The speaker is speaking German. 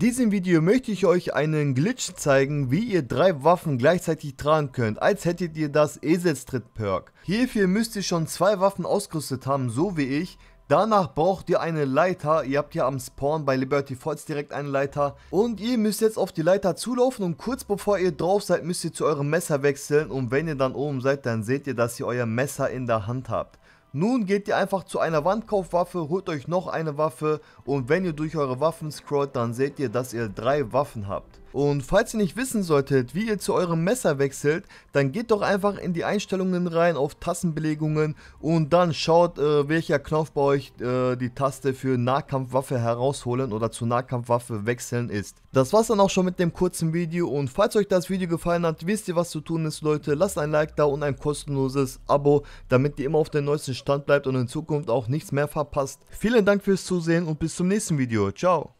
diesem Video möchte ich euch einen Glitch zeigen, wie ihr drei Waffen gleichzeitig tragen könnt, als hättet ihr das Eselstritt-Perk. Hierfür müsst ihr schon zwei Waffen ausgerüstet haben, so wie ich. Danach braucht ihr eine Leiter, ihr habt hier am Spawn bei Liberty Falls direkt eine Leiter und ihr müsst jetzt auf die Leiter zulaufen und kurz bevor ihr drauf seid, müsst ihr zu eurem Messer wechseln und wenn ihr dann oben seid, dann seht ihr, dass ihr euer Messer in der Hand habt. Nun geht ihr einfach zu einer Wandkaufwaffe, holt euch noch eine Waffe und wenn ihr durch eure Waffen scrollt, dann seht ihr, dass ihr drei Waffen habt. Und falls ihr nicht wissen solltet, wie ihr zu eurem Messer wechselt, dann geht doch einfach in die Einstellungen rein auf Tassenbelegungen und dann schaut, äh, welcher Knopf bei euch äh, die Taste für Nahkampfwaffe herausholen oder zu Nahkampfwaffe wechseln ist. Das war's dann auch schon mit dem kurzen Video und falls euch das Video gefallen hat, wisst ihr was zu tun ist Leute, lasst ein Like da und ein kostenloses Abo, damit ihr immer auf dem neuesten Stand bleibt und in Zukunft auch nichts mehr verpasst. Vielen Dank fürs Zusehen und bis zum nächsten Video. Ciao.